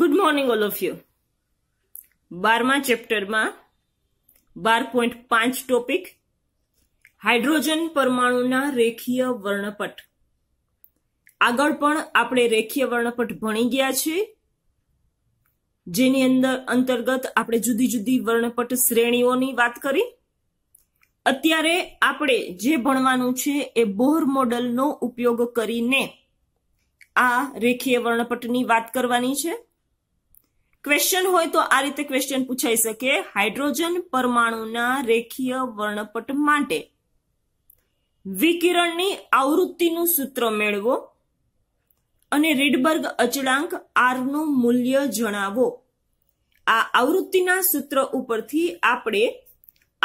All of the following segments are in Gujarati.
good morning all of you બારમા ચેપ્ટરમાં બાર પોઈન્ટ પાંચ ટોપિક હાઇડ્રોજન પરમાણુના રેખીય વર્ણપટ આગળ પણ આપણે રેખીય વર્ણપટ ભણી ગયા છે જેની અંદર અંતર્ગત આપણે જુદી જુદી વર્ણપટ શ્રેણીઓની વાત કરી અત્યારે આપણે જે ભણવાનું છે એ બોર મોડલનો ઉપયોગ કરીને આ રેખીય વર્ણપટની વાત કરવાની છે ક્વેશ્ચન હોય તો આ રીતે ક્વેશ્ચન પૂછાઈ શકે હાઇડ્રોજન પરમાણુના રેખીય વર્ણપટ માટે વિકિરણની આવૃત્તિનું સૂત્ર મેળવો અને રીડબર્ગ અચળાંક આરનું મૂલ્ય જણાવો આ આવૃત્તિના સૂત્ર ઉપરથી આપણે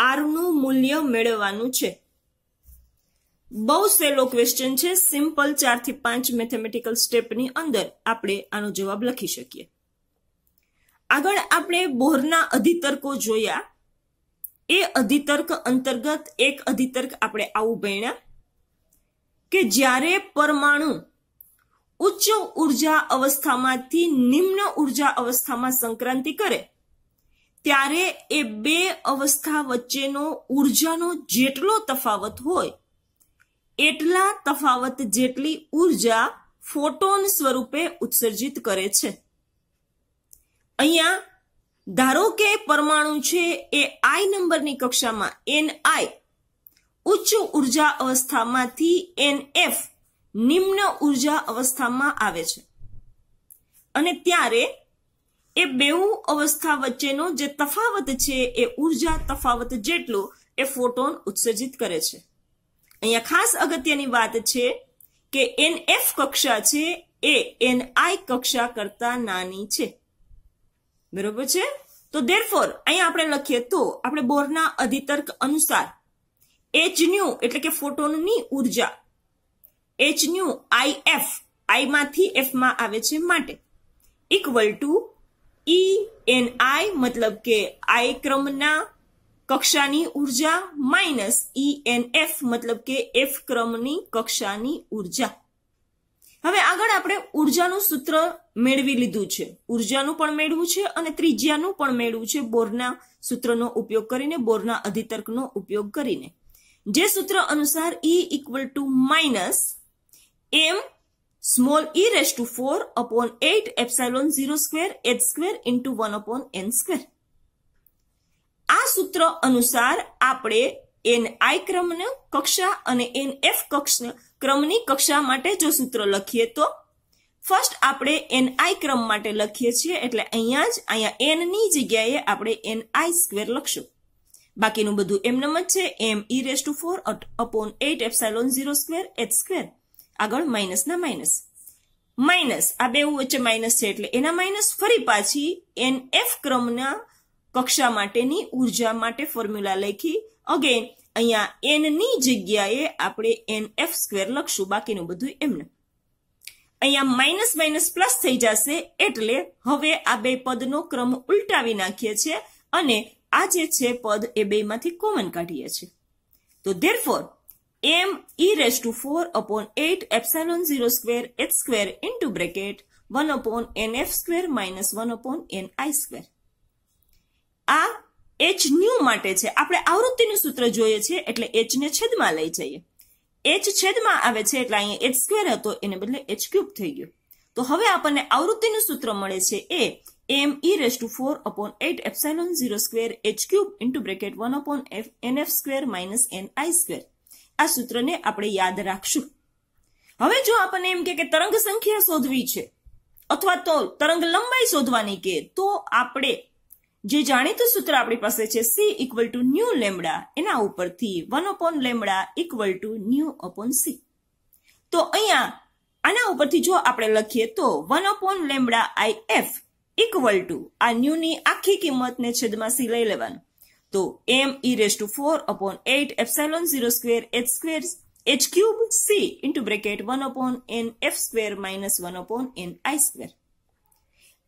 આરનું મૂલ્ય મેળવવાનું છે બહુ સહેલો ક્વેશ્ચન છે સિમ્પલ ચારથી પાંચ મેથેમેટિકલ સ્ટેપની અંદર આપણે આનો જવાબ લખી શકીએ આગળ આપણે બોરના અધિતર્કો જોયા એ અધિતર્ક અંતર્ગત એક અધિતર્ક આપણે આવું ભણ્યા કે જ્યારે પરમાણુ ઉચ્ચ ઉર્જા અવસ્થામાંથી નિમ્ન ઉર્જા અવસ્થામાં સંક્રાંતિ કરે ત્યારે એ બે અવસ્થા વચ્ચેનો ઉર્જાનો જેટલો તફાવત હોય એટલા તફાવત જેટલી ઉર્જા ફોટોન સ્વરૂપે ઉત્સર્જિત કરે છે અહીંયા ધારો કે પરમાણુ છે એ આઈ નંબરની કક્ષામાં એન આઈ ઉચ્ચ ઉર્જા અવસ્થામાંથી એન એફ નિમ્ન ઉર્જા અવસ્થામાં આવે છે અને ત્યારે એ બેઉ અવસ્થા વચ્ચેનો જે તફાવત છે એ ઉર્જા તફાવત જેટલો એ ફોટોન ઉત્સર્જિત કરે છે અહીંયા ખાસ અગત્યની વાત છે કે એન એફ કક્ષા છે એ એન આઈ કક્ષા કરતા નાની છે બરોબર છે તો ફોર અહીંયા આપણે લખીએ તો આપણે બોરના અધિતર્ક અનુસાર એચ ન્યુ એટલે કે ફોટોનની ઉર્જા એચ ન્યુ આઈ એફ આઈમાંથી એફમાં આવે છે માટે equal to E N I મતલબ કે આઈ ક્રમના કક્ષાની ઉર્જા માઇનસ ઈ એન એફ મતલબ કે એફ ક્રમની કક્ષાની ઉર્જા આગળ આપણે ઉર્જાનું સૂત્ર મેળવી લીધું છે ઉર્જાનું પણ મેળવું છે અને ત્રિજ્યાનું પણ મેળવું છે બોરના સૂત્રનો ઉપયોગ કરીને બોરના અધિતર્કનો ઉપયોગ કરીને જે સૂત્ર અનુસાર E two minus M small E raise to four upon eight epsilon zero square H square into one upon N square આ સૂત્ર અનુસાર આપણે એન આઈ ક્રમ કક્ષા અને એન એફ કક્ષના ક્રમની કક્ષા માટે જો સૂત્ર લખીએ તો ફર્સ્ટ આપણે એન આઈ ક્રમ માટે લખીએ છીએ એટલે અહીંયા જ અહીંયા એનની જગ્યાએ આપણે એન આઈ સ્ક્વેર લખશું બાકીનું બધું એમનેમ જ છે M E raise to four upon eight epsilon zero square H square આગળ માઇનસના માઇનસ માઇનસ આ બે વચ્ચે માઇનસ છે એટલે એના માઇનસ ફરી પાછી એન એફ ક્રમના કક્ષા માટેની ઉર્જા માટે ફોર્મ્યુલા લખી અગેન અહીંયા એનની જગ્યાએ આપણે એન એફ સ્ક્વેર લખશું બાકીનું બધું એમને અહીંયા માઇનસ માઇનસ પ્લસ થઈ જશે એટલે હવે આ બે પદનો ક્રમ ઉલટાવી નાખીએ છીએ અને આ જે છે પદ એ બેમાંથી કોમન કાઢીએ છીએ તો therefore M E raise to four upon eight epsilon zero square H into bracket one upon N F square minus one upon N I square આ એચ ન્યૂ માટે છે આપણે આવૃત્તિનું સૂત્ર જોઈએ છીએ એટલે એચને છેદમાં લઈ જઈએ એચ છેદમાં આવે છે એટલે અહીંયા એચ સ્ક્વેર હતો એને બદલે એચ ક્યુબ થઈ ગયો તો હવે આપણને આવૃત્તિનું સૂત્ર મળે છે એ M E raise to four upon eight epsilon zero square H cube into bracket one upon F N F square minus N I square આ સૂત્રને આપણે યાદ રાખશું હવે જો આપણને એમ કે તરંગ સંખ્યા શોધવી છે અથવા તો તરંગ લંબાઈ શોધવાની કે તો આપણે જે જાણીતું સૂત્ર આપણી પાસે છે C equal to nu lambda એના ઉપરથી one upon lambda equal to nu upon C તો અહીંયા આના ઉપરથી જો આપણે લખીએ તો one upon lambda I F equal to આ ન્યુની આખી કિંમતને છેદમાં સી લઈ લેવાનું તો M E raise to four upon eight epsilon zero square H square H cube C into bracket one upon N F square minus one upon N I square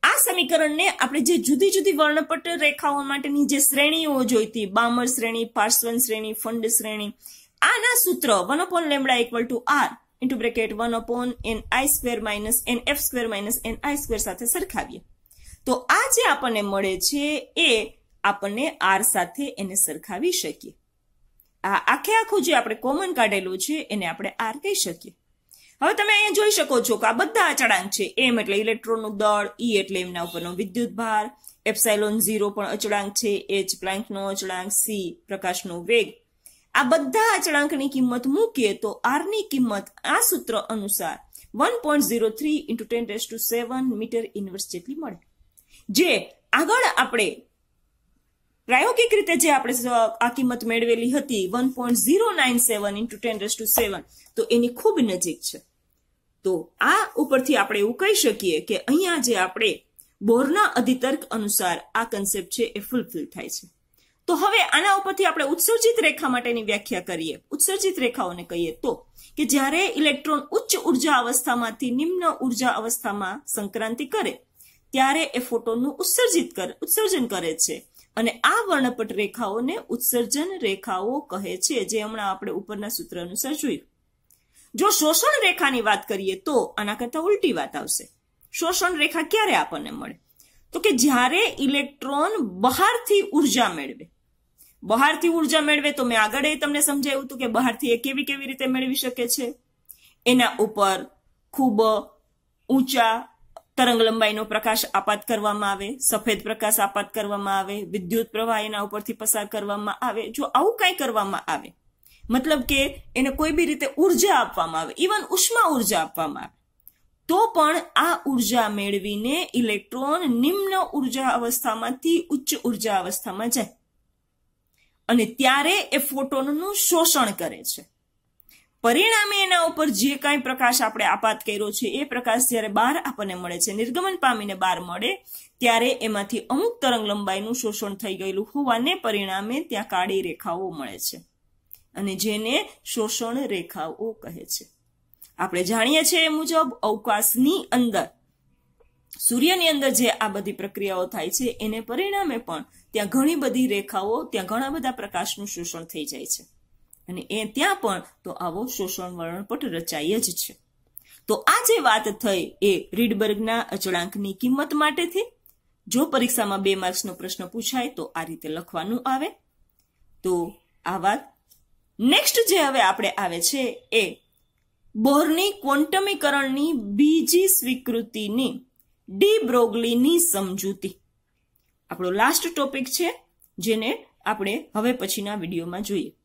આ સમીકરણને આપણે જે જુદી જુદી વર્ણપટ રેખાઓ માટેની જે શ્રેણીઓ જોઈતી બામર શ્રેણી પાર્સવન શ્રેણી ફંડ શ્રેણી આના સૂત્ર one upon lambda equal to R into bracket one upon N I square minus N F square minus N I square સાથે સરખાવીએ તો આ જે આપણને મળે છે એ આપણને આર સાથે એને સરખાવી શકીએ આ આખે આખું જે આપણે કોમન કાઢેલું છે એને આપણે આર કહી શકીએ હવે તમે અહીંયા જોઈ શકો છો કે આ બધા અચળાંક છે એમ એટલે ઇલેક્ટ્રોનનું દળ ઈ એટલે એમના ઉપરનો વિદ્યુત ભાર એપ્સાઇલોન ઝીરો પણ અચળાંક છે એચ પ્લેન્કનો અચળાંક સી પ્રકાશનો વેગ આ બધા અચળાંકની કિંમત મૂકીએ તો આરની કિંમત આ સૂત્ર અનુસાર one point zero three into ten to seven metre inverse જેટલી મળે જે આગળ આપણે પ્રાયોગિક રીતે જે આપણે આ કિંમત મેળવેલી હતી one point zero nine seven into ten to seven તો એની ખૂબ નજીક છે તો આ ઉપરથી આપણે એવું કહી શકીએ કે અહીંયા જે આપણે બોરના અધિતર્ક અનુસાર આ કન્સેપ્ટ છે એ ફૂલફિલ થાય છે તો હવે આના ઉપરથી આપણે ઉત્સર્જિત રેખા માટેની વ્યાખ્યા કરીએ ઉત્સર્જિત રેખાઓને કહીએ તો કે જ્યારે ઇલેક્ટ્રોન ઉચ્ચ ઉર્જા અવસ્થામાંથી નિમ્ન ઉર્જા અવસ્થામાં સંક્રાંતિ કરે ત્યારે એ ફોટોનનું ઉત્સર્જિત કરે ઉત્સર્જન કરે છે અને આ વર્ણપટ રેખાઓને ઉત્સર્જન રેખાઓ કહે છે જે હમણાં આપણે ઉપરના સૂત્ર અનુસાર જોયું જો શોષણ રેખાની વાત કરીએ તો આના કરતા ઉલટી વાત આવશે શોષણ રેખા ક્યારે આપણને મળે તો કે જ્યારે ઇલેક્ટ્રોન બહારથી ઉર્જા મેળવે બહારથી ઉર્જા મેળવે તો મેં આગળ એ તમને સમજાવ્યું હતું કે બહારથી એ કેવી કેવી રીતે મેળવી શકે છે એના ઉપર ખૂબ ઊંચા તરંગ લંબાઈનો પ્રકાશ આપાત કરવામાં આવે સફેદ પ્રકાશ આપાત કરવામાં આવે વિદ્યુત પ્રવાહ એના ઉપરથી પસાર કરવામાં આવે જો આવું કંઈ કરવામાં આવે મતલબ કે એને કોઈ બી રીતે ઉર્જા આપવામાં આવે ઇવન ઉષ્મા ઉર્જા આપવામાં આવે તો પણ આ ઉર્જા મેળવીને ઇલેક્ટ્રોન નિમ્ન ઉર્જા અવસ્થામાંથી ઉચ્ચ ઉર્જા અવસ્થામાં જાય અને ત્યારે એ ફોટોનનું શોષણ કરે છે પરિણામે એના ઉપર જે કાંઈ પ્રકાશ આપણે આપાત કર્યો છે એ પ્રકાશ જ્યારે બહાર આપણને મળે છે નિર્ગમન પામીને બહાર મળે ત્યારે એમાંથી અમુક તરંગ લંબાઈનું શોષણ થઈ ગયેલું હોવાને પરિણામે ત્યાં કાળી રેખાઓ મળે છે અને જેને શોષણ રેખાઓ કહે છે આપણે જાણીએ છીએ એ મુજબ અવકાશની અંદર સૂર્યની અંદર જે આ બધી પ્રક્રિયાઓ થાય છે એને પરિણામે પણ ત્યાં ઘણી બધી રેખાઓ ત્યાં ઘણા બધા પ્રકાશનું શોષણ થઈ જાય છે અને એ ત્યાં પણ તો આવો શોષણ વલણપટ રચાય જ છે તો આ જે વાત થઈ એ રીડબર્ગના અચળાંકની કિંમત માટે થઈ જો પરીક્ષામાં બે માર્ક્સનો પ્રશ્ન પૂછાય તો આ રીતે લખવાનું આવે તો આ વાત નેક્સ્ટ જે હવે આપણે આવે છે એ બોરની ક્વોન્ટમીકરણની બીજી સ્વીકૃતિની ડી બ્રોગલીની સમજૂતી આપણો લાસ્ટ ટોપિક છે જેને આપણે હવે પછીના વિડીયોમાં જોઈએ